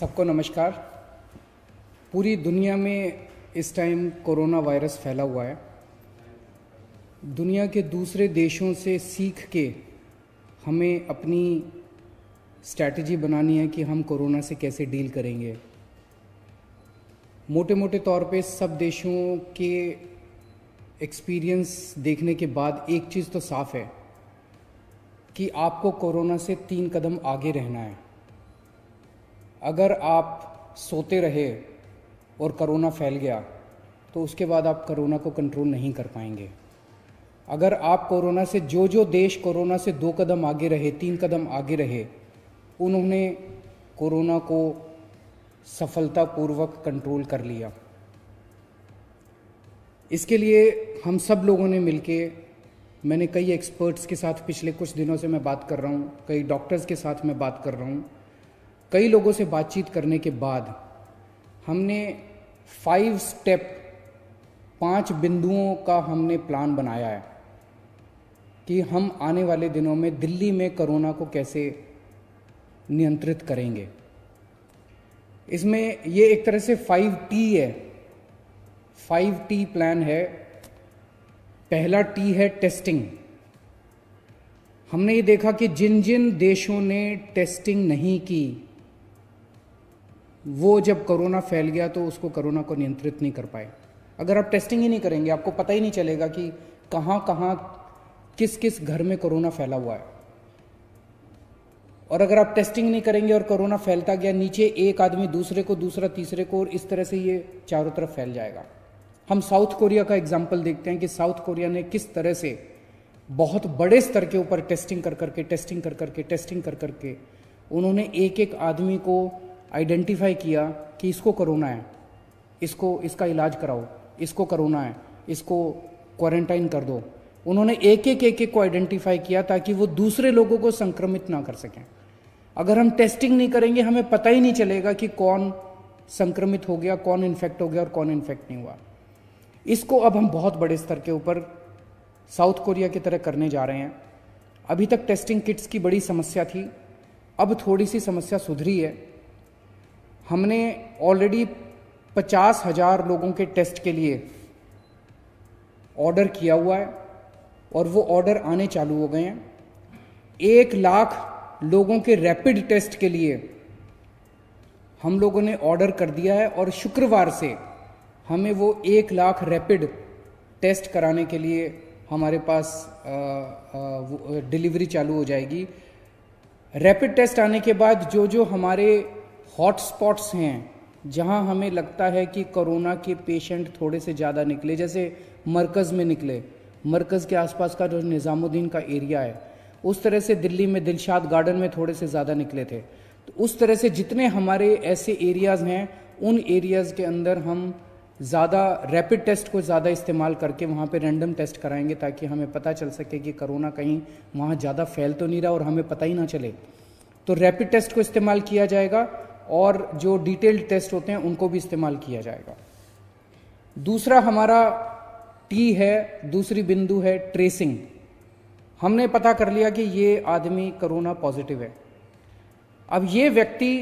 सबको नमस्कार पूरी दुनिया में इस टाइम कोरोना वायरस फैला हुआ है दुनिया के दूसरे देशों से सीख के हमें अपनी स्ट्रैटेजी बनानी है कि हम कोरोना से कैसे डील करेंगे मोटे मोटे तौर पे सब देशों के एक्सपीरियंस देखने के बाद एक चीज़ तो साफ़ है कि आपको कोरोना से तीन कदम आगे रहना है अगर आप सोते रहे और करोना फैल गया तो उसके बाद आप करोना को कंट्रोल नहीं कर पाएंगे अगर आप कोरोना से जो जो देश कोरोना से दो कदम आगे रहे तीन कदम आगे रहे उन्होंने कोरोना को सफलतापूर्वक कंट्रोल कर लिया इसके लिए हम सब लोगों ने मिलके मैंने कई एक्सपर्ट्स के साथ पिछले कुछ दिनों से मैं बात कर रहा हूँ कई डॉक्टर्स के साथ मैं बात कर रहा हूँ कई लोगों से बातचीत करने के बाद हमने फाइव स्टेप पांच बिंदुओं का हमने प्लान बनाया है कि हम आने वाले दिनों में दिल्ली में कोरोना को कैसे नियंत्रित करेंगे इसमें ये एक तरह से फाइव टी है फाइव टी प्लान है पहला टी है टेस्टिंग हमने ये देखा कि जिन जिन देशों ने टेस्टिंग नहीं की वो जब कोरोना फैल गया तो उसको कोरोना को नियंत्रित नहीं कर पाए अगर आप टेस्टिंग ही नहीं करेंगे आपको पता ही नहीं चलेगा कि कहाँ कहाँ किस किस घर में कोरोना फैला हुआ है और अगर आप टेस्टिंग नहीं करेंगे और कोरोना फैलता गया नीचे एक आदमी दूसरे को दूसरा तीसरे को और इस तरह से ये चारों तरफ फैल जाएगा हम साउथ कोरिया का एग्जाम्पल देखते हैं कि साउथ कोरिया ने किस तरह से बहुत बड़े स्तर के ऊपर टेस्टिंग कर करके टेस्टिंग कर करके टेस्टिंग कर करके उन्होंने एक एक आदमी को आइडेंटिफाई किया कि इसको करोना है इसको इसका इलाज कराओ इसको करोना है इसको क्वारंटाइन कर दो उन्होंने एक एक एक एक को आइडेंटिफाई किया ताकि वो दूसरे लोगों को संक्रमित ना कर सकें अगर हम टेस्टिंग नहीं करेंगे हमें पता ही नहीं चलेगा कि कौन संक्रमित हो गया कौन इन्फेक्ट हो गया और कौन इन्फेक्ट नहीं हुआ इसको अब हम बहुत बड़े स्तर के ऊपर साउथ कोरिया की तरह करने जा रहे हैं अभी तक टेस्टिंग किट्स की बड़ी समस्या थी अब थोड़ी सी समस्या सुधरी है हमने ऑलरेडी पचास हज़ार लोगों के टेस्ट के लिए ऑर्डर किया हुआ है और वो ऑर्डर आने चालू हो गए हैं एक लाख लोगों के रैपिड टेस्ट के लिए हम लोगों ने ऑर्डर कर दिया है और शुक्रवार से हमें वो एक लाख रैपिड टेस्ट कराने के लिए हमारे पास डिलीवरी चालू हो जाएगी रैपिड टेस्ट आने के बाद जो जो हमारे हॉटस्पॉट्स हैं जहां हमें लगता है कि कोरोना के पेशेंट थोड़े से ज़्यादा निकले जैसे मरकज़ में निकले मरकज़ के आसपास का जो निज़ामुद्दीन का एरिया है उस तरह से दिल्ली में दिलशाद गार्डन में थोड़े से ज़्यादा निकले थे तो उस तरह से जितने हमारे ऐसे एरियाज़ हैं उन एरियाज़ के अंदर हम ज़्यादा रैपिड टेस्ट को ज़्यादा इस्तेमाल करके वहाँ पे रैंडम टेस्ट कराएंगे ताकि हमें पता चल सके कि कोरोना कहीं वहाँ ज़्यादा फैल तो नहीं रहा और हमें पता ही ना चले तो रैपिड टेस्ट को इस्तेमाल किया जाएगा और जो डिटेल्ड टेस्ट होते हैं उनको भी इस्तेमाल किया जाएगा दूसरा हमारा टी है दूसरी बिंदु है ट्रेसिंग हमने पता कर लिया कि ये आदमी कोरोना पॉजिटिव है अब ये व्यक्ति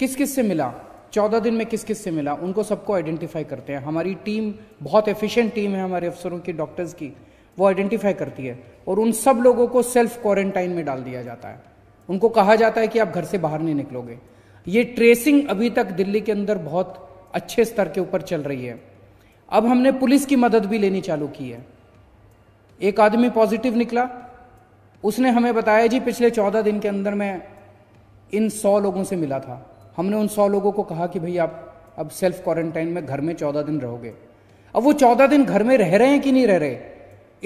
किस किस से मिला चौदह दिन में किस किस से मिला उनको सबको आइडेंटिफाई करते हैं हमारी टीम बहुत एफिशिएंट टीम है हमारे अफसरों की डॉक्टर्स की वो आइडेंटिफाई करती है और उन सब लोगों को सेल्फ क्वारंटाइन में डाल दिया जाता है उनको कहा जाता है कि आप घर से बाहर नहीं निकलोगे ये ट्रेसिंग अभी तक दिल्ली के अंदर बहुत अच्छे स्तर के ऊपर चल रही है अब हमने पुलिस की मदद भी लेनी चालू की है एक आदमी पॉजिटिव निकला उसने हमें बताया जी पिछले चौदह दिन के अंदर मैं इन सौ लोगों से मिला था हमने उन सौ लोगों को कहा कि भाई आप अब सेल्फ क्वारंटाइन में घर में चौदह दिन रहोगे अब वो चौदह दिन घर में रह रहे हैं कि नहीं रह रहे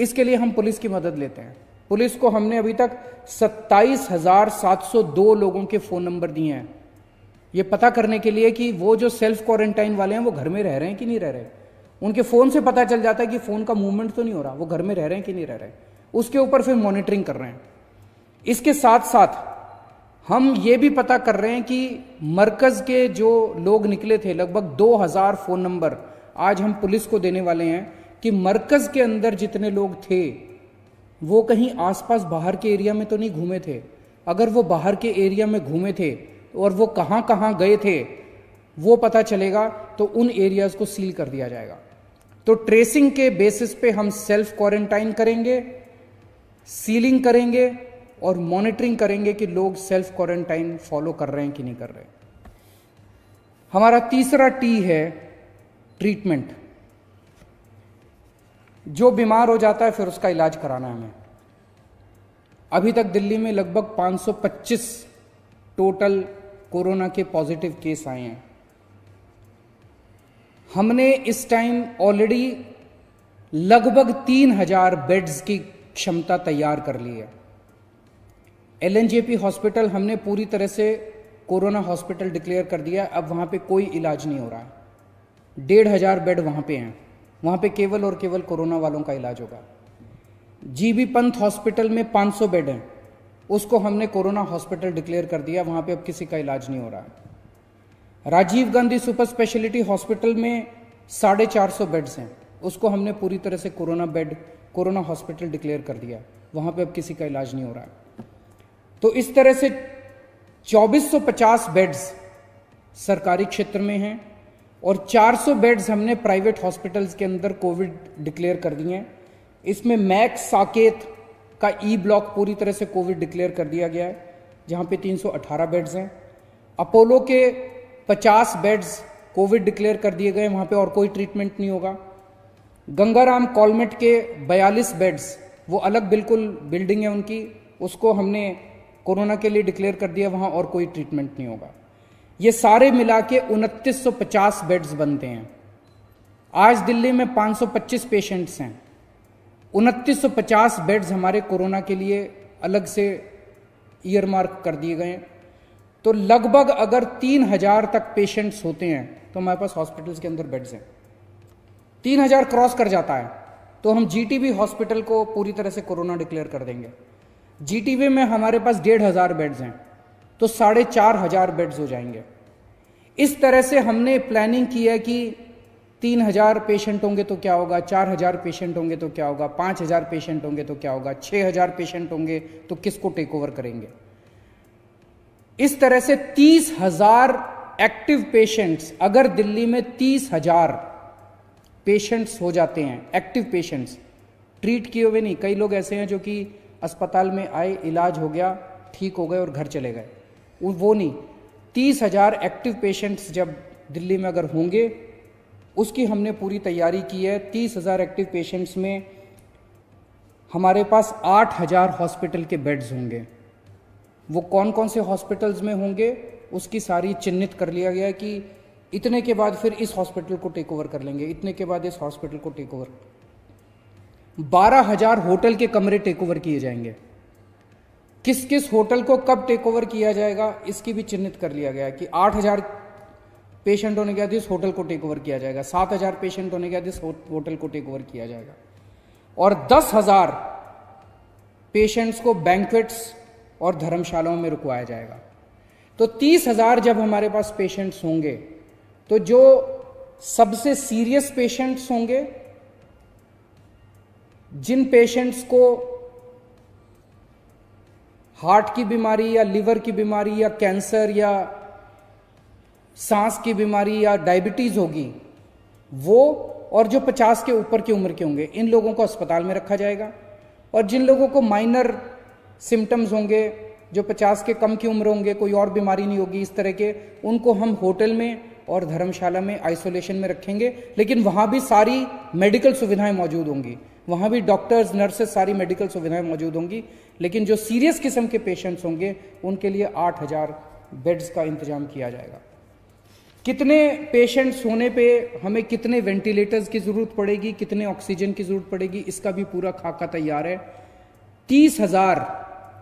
इसके लिए हम पुलिस की मदद लेते हैं पुलिस को हमने अभी तक सत्ताईस हजार सात सौ दो लोगों के फोन नंबर दिए हैं ये पता करने के लिए कि वो जो सेल्फ क्वारंटाइन वाले हैं वो घर में रह रहे हैं कि नहीं रह रहे उनके फ़ोन से पता चल जाता है कि फ़ोन का मूवमेंट तो नहीं हो रहा वो घर में रह रहे हैं कि नहीं रह रहे उसके ऊपर फिर मॉनिटरिंग कर रहे हैं इसके साथ साथ हम ये भी पता कर रहे हैं कि मरकज़ के जो लोग निकले थे लगभग 2000 फ़ोन नंबर आज हम पुलिस को देने वाले हैं कि मरकज़ के अंदर जितने लोग थे वो कहीं आसपास बाहर के एरिया में तो नहीं घूमे थे अगर वो बाहर के एरिया में घूमे थे और वो कहाँ कहाँ गए थे वो पता चलेगा तो उन एरियाज को सील कर दिया जाएगा तो ट्रेसिंग के बेसिस पे हम सेल्फ क्वारंटाइन करेंगे सीलिंग करेंगे और मॉनिटरिंग करेंगे कि लोग सेल्फ क्वारंटाइन फॉलो कर रहे हैं कि नहीं कर रहे हमारा तीसरा टी है ट्रीटमेंट जो बीमार हो जाता है फिर उसका इलाज कराना है हमें अभी तक दिल्ली में लगभग 525 टोटल कोरोना के पॉजिटिव केस आए हैं हमने इस टाइम ऑलरेडी लगभग तीन हजार बेड्स की क्षमता तैयार कर ली है एल हॉस्पिटल हमने पूरी तरह से कोरोना हॉस्पिटल डिक्लेयर कर दिया अब वहां पे कोई इलाज नहीं हो रहा है डेढ़ हज़ार बेड वहां पे हैं वहां पे केवल और केवल कोरोना वालों का इलाज होगा जीबी पंथ हॉस्पिटल में 500 बेड हैं उसको हमने कोरोना हॉस्पिटल डिक्लेयर कर दिया वहां पे अब किसी का इलाज नहीं हो रहा है Rajiv Gandhi super speciality hospital में साढ़े चार सौ बेड्स हैं उसको हमने पूरी तरह से corona bed corona hospital declare कर दिया वहां पे अब किसी का इलाज नहीं हो रहा है तो इस तरह से 2450 बेड्स सरकारी क्षेत्र में हैं और 400 बेड्स हमने प्राइवेट हॉस्पिटल्स के अंदर कोविड डिक्लेयर कर दिए हैं इसमें मैक्स साकेत का ई ब्लॉक पूरी तरह से कोविड डिक्लेयर कर दिया गया है जहां पे 318 बेड्स हैं अपोलो के 50 बेड्स कोविड डिक्लेयर कर दिए गए वहां पे और कोई ट्रीटमेंट नहीं होगा गंगाराम कॉलमेट के 42 बेड्स वो अलग बिल्कुल बिल्डिंग है उनकी उसको हमने कोरोना के लिए डिक्लेयर कर दिया वहां और कोई ट्रीटमेंट नहीं होगा ये सारे मिला के उनतीस बेड्स बनते हैं आज दिल्ली में 525 पेशेंट्स हैं उनतीस बेड्स हमारे कोरोना के लिए अलग से ईयर मार्क कर दिए गए हैं तो लगभग अगर तीन हजार तक पेशेंट्स होते हैं तो हमारे पास हॉस्पिटल्स के अंदर बेड्स हैं तीन हजार क्रॉस कर जाता है तो हम जीटीबी हॉस्पिटल को पूरी तरह से कोरोना डिक्लेयर कर देंगे जीटीबी में हमारे पास डेढ़ हजार बेड्स हैं तो साढ़े चार हजार बेड्स हो जाएंगे इस तरह से हमने प्लानिंग की है कि तीन हजार पेशेंट होंगे तो क्या होगा चार हजार पेशेंट होंगे तो क्या होगा पांच हजार पेशेंट होंगे तो क्या होगा छह हजार पेशेंट होंगे तो किसको टेक ओवर करेंगे इस तरह से तीस हजार एक्टिव पेशेंट्स अगर दिल्ली में तीस हजार पेशेंट्स हो जाते हैं एक्टिव पेशेंट्स ट्रीट किए हुए नहीं कई लोग ऐसे हैं जो कि अस्पताल में आए इलाज हो गया ठीक हो गए और घर चले गए वो नहीं तीस हजार एक्टिव पेशेंट्स जब दिल्ली में अगर होंगे उसकी हमने पूरी तैयारी की है तीस हज़ार एक्टिव पेशेंट्स में हमारे पास आठ हज़ार हॉस्पिटल के बेड्स होंगे वो कौन कौन से हॉस्पिटल्स में होंगे उसकी सारी चिन्हित कर लिया गया कि इतने के बाद फिर इस हॉस्पिटल को टेक ओवर कर लेंगे इतने के बाद इस हॉस्पिटल को टेक ओवर बारह हजार होटल के कमरे टेक ओवर किए जाएंगे किस किस होटल को कब टेक ओवर किया जाएगा इसकी भी चिन्हित कर लिया गया कि आठ हजार पेशेंट होने के बाद इस होटल को टेक ओवर किया जाएगा सात हजार पेशेंट होने के बाद इस होटल को टेक ओवर किया जाएगा और दस हजार पेशेंट्स को बैंकवेट्स और धर्मशालाओं में रुकवाया जाएगा तो तीस हजार जब हमारे पास पेशेंट्स होंगे तो जो सबसे सीरियस पेशेंट्स होंगे जिन पेशेंट्स को हार्ट की बीमारी या लिवर की बीमारी या कैंसर या सांस की बीमारी या डायबिटीज़ होगी वो और जो 50 के ऊपर की उम्र के होंगे इन लोगों को अस्पताल में रखा जाएगा और जिन लोगों को माइनर सिम्टम्स होंगे जो 50 के कम की उम्र होंगे कोई और बीमारी नहीं होगी इस तरह के उनको हम होटल में और धर्मशाला में आइसोलेशन में रखेंगे लेकिन वहाँ भी सारी मेडिकल सुविधाएं मौजूद होंगी वहाँ भी डॉक्टर्स नर्सेस सारी मेडिकल सुविधाएं मौजूद होंगी लेकिन जो सीरियस किस्म के पेशेंट्स होंगे उनके लिए आठ हज़ार बेड्स का इंतजाम किया जाएगा कितने पेशेंट्स होने पे हमें कितने वेंटिलेटर्स की ज़रूरत पड़ेगी कितने ऑक्सीजन की ज़रूरत पड़ेगी इसका भी पूरा खाका तैयार है तीस हज़ार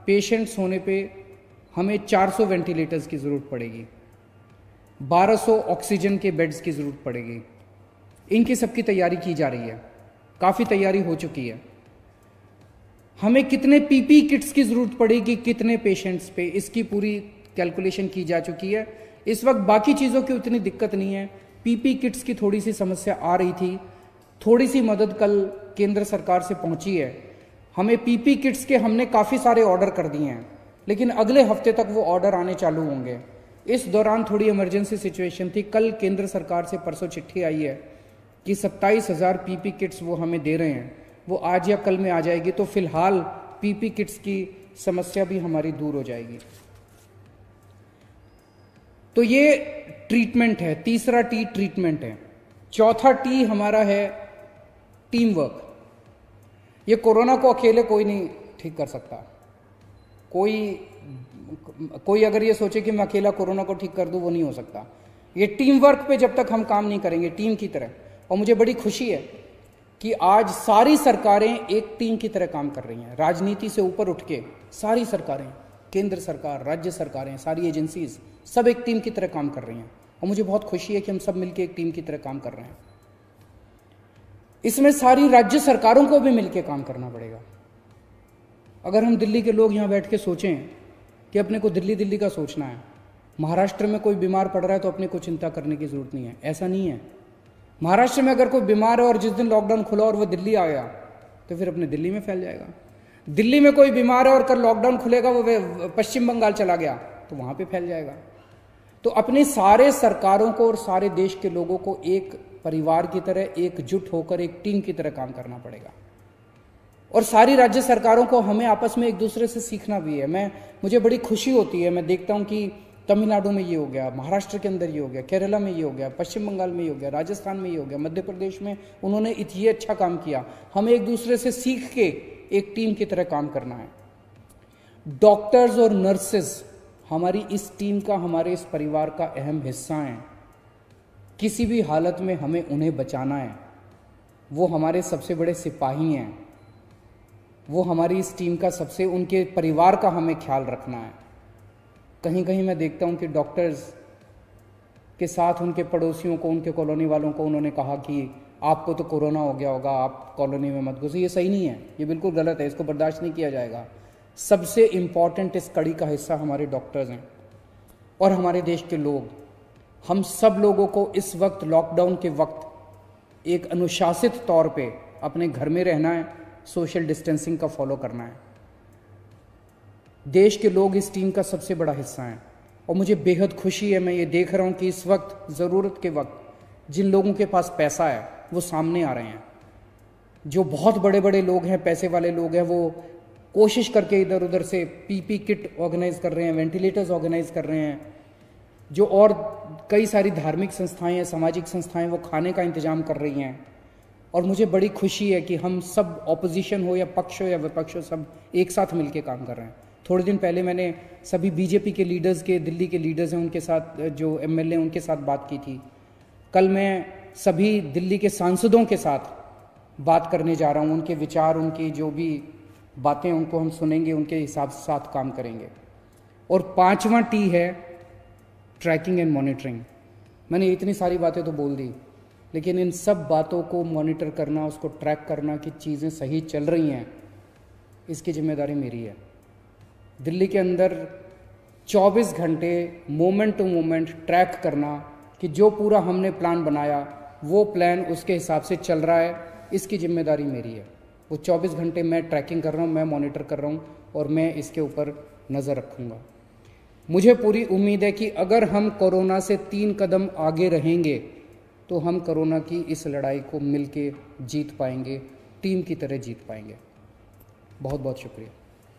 पेशेंट्स होने पे हमें 400 वेंटिलेटर्स की ज़रूरत पड़ेगी 1200 ऑक्सीजन के बेड्स की ज़रूरत पड़ेगी इनकी सबकी तैयारी की जा रही है काफ़ी तैयारी हो चुकी है हमें कितने पीपी किट्स की ज़रूरत पड़ेगी कितने पेशेंट्स पे इसकी पूरी कैलकुलेशन की जा चुकी है इस वक्त बाकी चीज़ों की उतनी दिक्कत नहीं है पीपी किट्स की थोड़ी सी समस्या आ रही थी थोड़ी सी मदद कल केंद्र सरकार से पहुंची है हमें पीपी किट्स के हमने काफ़ी सारे ऑर्डर कर दिए हैं लेकिन अगले हफ्ते तक वो ऑर्डर आने चालू होंगे इस दौरान थोड़ी इमरजेंसी सिचुएशन थी कल केंद्र सरकार से परसों चिट्ठी आई है कि सत्ताईस हज़ार पी किट्स वो हमें दे रहे हैं वो आज या कल में आ जाएगी तो फिलहाल पीपी किट्स की समस्या भी हमारी दूर हो जाएगी तो ये ट्रीटमेंट है तीसरा टी ट्रीटमेंट है चौथा टी हमारा है टीम वर्क ये कोरोना को अकेले कोई नहीं ठीक कर सकता कोई कोई अगर ये सोचे कि मैं अकेला कोरोना को ठीक कर दूं वो नहीं हो सकता ये टीम वर्क पे जब तक हम काम नहीं करेंगे टीम की तरह और मुझे बड़ी खुशी है कि आज सारी सरकारें एक टीम की तरह काम कर रही हैं राजनीति से ऊपर उठ के सारी सरकारें केंद्र सरकार राज्य सरकारें सारी एजेंसीज सब एक टीम की तरह काम कर रही हैं और मुझे बहुत खुशी है कि हम सब मिलकर एक टीम की तरह काम कर रहे हैं इसमें सारी राज्य सरकारों को भी मिलकर काम करना पड़ेगा अगर हम दिल्ली के लोग यहाँ बैठ के सोचें कि अपने को दिल्ली दिल्ली का सोचना है महाराष्ट्र में कोई बीमार पड़ रहा है तो अपने को चिंता करने की जरूरत नहीं है ऐसा नहीं है महाराष्ट्र में अगर कोई बीमार है और जिस दिन लॉकडाउन खुला और वो दिल्ली आ गया तो फिर अपने दिल्ली में फैल जाएगा दिल्ली में कोई बीमार है और कल लॉकडाउन खुलेगा वो पश्चिम बंगाल चला गया तो वहां पे फैल जाएगा तो अपनी सारे सरकारों को और सारे देश के लोगों को एक परिवार की तरह एकजुट होकर एक टीम की तरह काम करना पड़ेगा और सारी राज्य सरकारों को हमें आपस में एक दूसरे से सीखना भी है मैं मुझे बड़ी खुशी होती है मैं देखता हूं कि तमिलनाडु में ये हो गया महाराष्ट्र के अंदर ये हो गया केरला में ये हो गया पश्चिम बंगाल में ये हो गया राजस्थान में ये हो गया मध्य प्रदेश में उन्होंने ये अच्छा काम किया हमें एक दूसरे से सीख के एक टीम की तरह काम करना है डॉक्टर्स और नर्सेस हमारी इस टीम का हमारे इस परिवार का अहम हिस्सा हैं किसी भी हालत में हमें उन्हें बचाना है वो हमारे सबसे बड़े सिपाही हैं वो हमारी इस टीम का सबसे उनके परिवार का हमें ख्याल रखना है कहीं कहीं मैं देखता हूं कि डॉक्टर्स के साथ उनके पड़ोसियों को उनके कॉलोनी वालों को उन्होंने कहा कि आपको तो कोरोना हो गया होगा आप कॉलोनी में मत घुसो ये सही नहीं है ये बिल्कुल गलत है इसको बर्दाश्त नहीं किया जाएगा सबसे इम्पॉर्टेंट इस कड़ी का हिस्सा हमारे डॉक्टर्स हैं और हमारे देश के लोग हम सब लोगों को इस वक्त लॉकडाउन के वक्त एक अनुशासित तौर पे अपने घर में रहना है सोशल डिस्टेंसिंग का फॉलो करना है देश के लोग इस टीम का सबसे बड़ा हिस्सा हैं और मुझे बेहद खुशी है मैं ये देख रहा हूँ कि इस वक्त ज़रूरत के वक्त जिन लोगों के पास पैसा है वो सामने आ रहे हैं जो बहुत बड़े बड़े लोग हैं पैसे वाले लोग हैं वो कोशिश करके इधर उधर से पीपी किट ऑर्गेनाइज कर रहे हैं वेंटिलेटर्स ऑर्गेनाइज कर रहे हैं जो और कई सारी धार्मिक संस्थाएं हैं सामाजिक संस्थाएं वो खाने का इंतजाम कर रही हैं और मुझे बड़ी खुशी है कि हम सब ऑपोजिशन हो या पक्ष हो या विपक्ष हो सब एक साथ मिलकर काम कर रहे हैं थोड़े दिन पहले मैंने सभी बीजेपी के लीडर्स के दिल्ली के लीडर्स हैं उनके साथ जो एम हैं उनके साथ बात की थी कल मैं सभी दिल्ली के सांसदों के साथ बात करने जा रहा हूँ उनके विचार उनकी जो भी बातें उनको हम सुनेंगे उनके हिसाब से साथ काम करेंगे और पांचवा टी है ट्रैकिंग एंड मॉनिटरिंग मैंने इतनी सारी बातें तो बोल दी लेकिन इन सब बातों को मॉनिटर करना उसको ट्रैक करना कि चीज़ें सही चल रही हैं इसकी जिम्मेदारी मेरी है दिल्ली के अंदर 24 घंटे मोमेंट टू मोमेंट ट्रैक करना कि जो पूरा हमने प्लान बनाया वो प्लान उसके हिसाब से चल रहा है इसकी जिम्मेदारी मेरी है वो 24 घंटे मैं ट्रैकिंग कर रहा हूँ मैं मॉनिटर कर रहा हूँ और मैं इसके ऊपर नज़र रखूँगा मुझे पूरी उम्मीद है कि अगर हम कोरोना से तीन कदम आगे रहेंगे तो हम कोरोना की इस लड़ाई को मिल जीत पाएंगे टीम की तरह जीत पाएंगे बहुत बहुत शुक्रिया